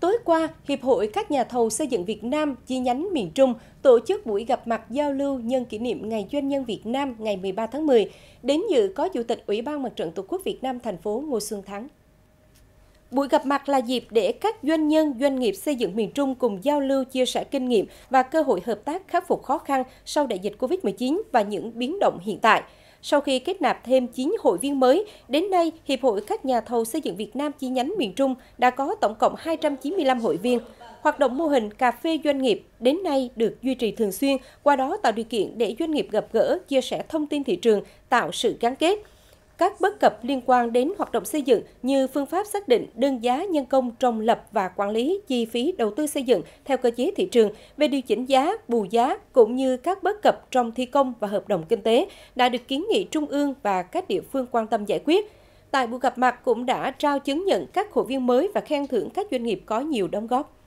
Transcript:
Tối qua, Hiệp hội các nhà thầu xây dựng Việt Nam chi nhánh miền Trung tổ chức buổi gặp mặt giao lưu nhân kỷ niệm Ngày Doanh nhân Việt Nam ngày 13 tháng 10. Đến dự có Chủ tịch Ủy ban Mặt trận Tổ quốc Việt Nam thành phố Ngô Xuân Thắng. Buổi gặp mặt là dịp để các doanh nhân, doanh nghiệp xây dựng miền Trung cùng giao lưu, chia sẻ kinh nghiệm và cơ hội hợp tác khắc phục khó khăn sau đại dịch COVID-19 và những biến động hiện tại – sau khi kết nạp thêm 9 hội viên mới, đến nay, Hiệp hội các nhà thầu xây dựng Việt Nam chi nhánh miền Trung đã có tổng cộng 295 hội viên. Hoạt động mô hình cà phê doanh nghiệp đến nay được duy trì thường xuyên, qua đó tạo điều kiện để doanh nghiệp gặp gỡ, chia sẻ thông tin thị trường, tạo sự gắn kết các bất cập liên quan đến hoạt động xây dựng như phương pháp xác định đơn giá nhân công trong lập và quản lý chi phí đầu tư xây dựng theo cơ chế thị trường về điều chỉnh giá, bù giá cũng như các bất cập trong thi công và hợp đồng kinh tế đã được kiến nghị trung ương và các địa phương quan tâm giải quyết. Tại buổi gặp mặt cũng đã trao chứng nhận các hội viên mới và khen thưởng các doanh nghiệp có nhiều đóng góp.